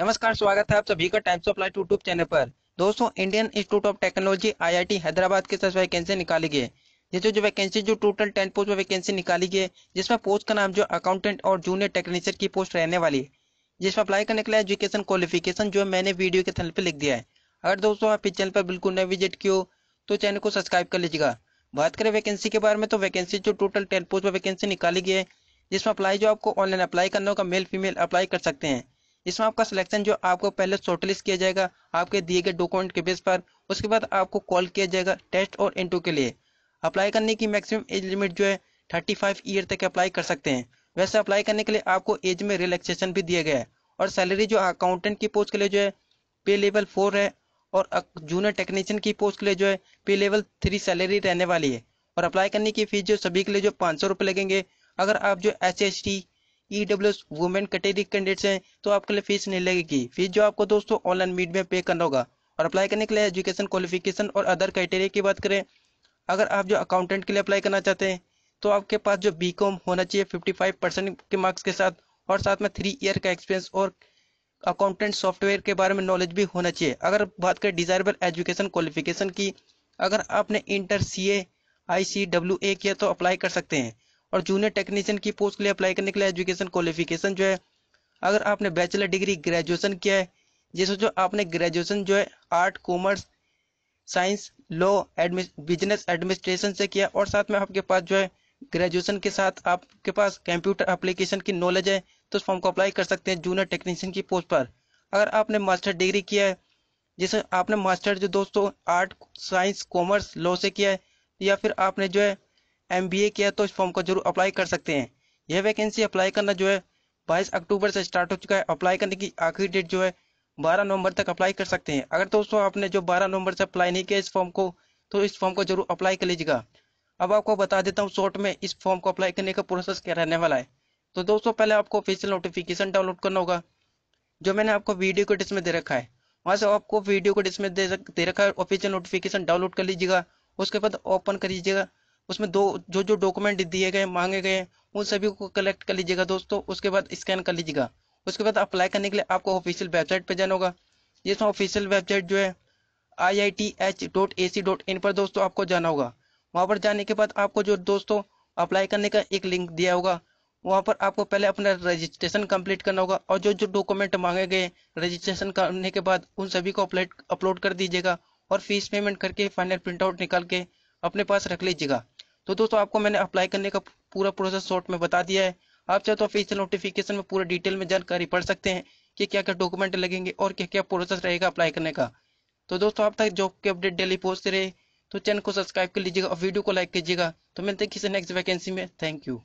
नमस्कार स्वागत है आप सभी का Times of Life YouTube channel पर दोस्तों Indian Institute of Technology IIT Hyderabad के साथ वैकेंसी निकाली गई जिसमें जो वैकेंसी जो टोटल टेन पोस्ट में वैकेंसी निकाली गई जिसमें पोस्ट का नाम जो अकाउंटेंट और जूनियर टेक्नीशियन की पोस्ट रहने वाली है जिसमें अप्लाई करने के लिए एजुकेशन क्वालिफिकेशन जो मैंने वीडियो के थल पर लिख दिया है अगर दोस्तों आप इस चैनल पर बिल्कुल नए विजिट किए तो चैनल को सब्सक्राइब कर लीजिएगा बात करें वैकेंसी के बारे में तो वैकेंसी जो टोटल टेन पोस्ट में वैकेंसी निकाली गई है जिसमें अप्लाई जो आपको ऑनलाइन अप्लाई करना होगा मेल फीमेल अप्लाई कर सकते हैं जिसमें आपका सिलेक्शन जो आपको पहले शॉर्टलिस्ट किया जाएगा आपके दिए गए डॉक्यूमेंट के बेस पर उसके बाद आपको कॉल किया जाएगा टेस्ट और इंटरव्यू के लिए अप्लाई करने की मैक्सिमम एज लिमिट जो है थर्टी फाइव ईयर तक अप्लाई कर सकते हैं वैसे अप्लाई करने के लिए आपको एज में रिलैक्सेशन भी दिया गया है और सैलरी जो अकाउंटेंट की पोस्ट के लिए जो है पे लेवल फोर है और जूनियर टेक्नीशियन की पोस्ट के लिए जो है पे लेवल थ्री सैलरी रहने वाली है और अप्लाई करने की फीस जो सभी के लिए जो पाँच सौ रुपये लगेंगे अगर आप जो S S T EW S women category candidates हैं तो आपके लिए फीस नहीं लगेगी फीस जो आपको दोस्तों ऑनलाइन मीट में पे करना होगा और अप्लाई करने के लिए एजुकेशन क्वालिफिकेशन और अदर क्राइटेरिया की बात करें अगर आप जो अकाउंटेंट के लिए अप्लाई करना चाहते हैं तो आपके पास जो बी कॉम होना चाहिए फिफ्टी फाइव परसेंट के मार्क्स के साथ और साथ में थ्री ईयर का एक्सपीरियंस और अकाउंटेंट सॉफ्टवेयर के बारे में नॉलेज भी होना चाहिए अगर बात करें डिजायरेबल एजुकेशन क्वालिफिकेशन की अगर आपने inter C A I C W A किया तो अप्लाई कर सकते हैं और जूनियर टेक्नीशियन की पोस्ट के लिए अप्लाई करने के लिए एजुकेशन क्वालिफिकेशन जो है अगर आपने बैचलर डिग्री ग्रेजुएशन किया है जैसे जो आपने ग्रेजुएशन जो है art commerce science law business administration से किया और साथ में आपके पास जो है ग्रेजुएशन के साथ आपके पास कंप्यूटर एप्लीकेशन की नॉलेज है तो उस फॉर्म को अप्लाई कर सकते हैं जूनियर टेक्नीशियन की पोस्ट पर अगर आपने मास्टर डिग्री किया है जैसे आपने मास्टर जो दोस्तों आर्ट साइंस कॉमर्स लॉ से किया है या फिर आपने जो है एम किया तो इस फॉर्म को जरूर अप्लाई कर सकते हैं यह वैकेंसी अप्लाई करना जो है बाईस अक्टूबर से स्टार्ट हो चुका है अप्लाई करने की आखिरी डेट जो है बारह नवंबर तक अप्लाई कर सकते हैं अगर दोस्तों आपने जो बारह नवंबर से अप्लाई नहीं किया इस फॉर्म को तो इस फॉर्म को जरूर अप्लाई कर लीजिएगा अब आपको बता देता हूँ शॉर्ट में इस फॉर्म को अप्लाई करने का प्रोसेस क्या रहने वाला है तो दोस्तों पहले आपको ऑफिशियल नोटिफिकेशन डाउनलोड करना होगा जो मैंने आपको वीडियो को में दे रखा है वहाँ से आपको वीडियो को डिस्प्ले दे रखा है ऑफिशियल नोटिफिकेशन डाउनलोड कर लीजिएगा उसके बाद ओपन कर लीजिएगा उसमें दो जो जो डॉक्यूमेंट दिए गए मांगे गए उन सभी को कलेक्ट कर लीजिएगा दोस्तों उसके बाद स्कैन कर लीजिएगा उसके बाद अप्लाई करने के लिए आपको ऑफिशियल वेबसाइट पर जाना होगा जिसमें ऑफिशियल वेबसाइट जो है I I T H dot A C dot in पर दोस्तों आपको जाना होगा वहाँ पर जाने के बाद आपको जो दोस्तों अप्लाई करने का एक लिंक दिया होगा वहाँ पर आपको पहले अपना रजिस्ट्रेशन कंप्लीट करना होगा और जो जो डॉक्यूमेंट मांगे गए रजिस्ट्रेशन करने के बाद उन सभी को अपलोड अपलोड कर दीजिएगा और फीस पेमेंट करके फाइनल प्रिंटआउट निकाल के अपने पास रख लीजिएगा तो दोस्तों आपको मैंने अप्लाई करने का पूरा प्रोसेस शॉर्ट में बता दिया है आप चाहे तो ऑफिशियल नोटिफिकेशन में पूरा डिटेल में जानकारी पढ़ सकते हैं कि क्या क्या डॉक्यूमेंट लगेंगे और क्या क्या प्रोसेस रहेगा अप्लाई करने का तो दोस्तों आप तक जॉब के अपडेट डेली पहुंचते रहे तो चैनल को सब्सक्राइब कर लीजिएगा और वीडियो को लाइक कीजिएगा तो मिलते हैं किसी नेक्स्ट वैकेंसी में थैंक यू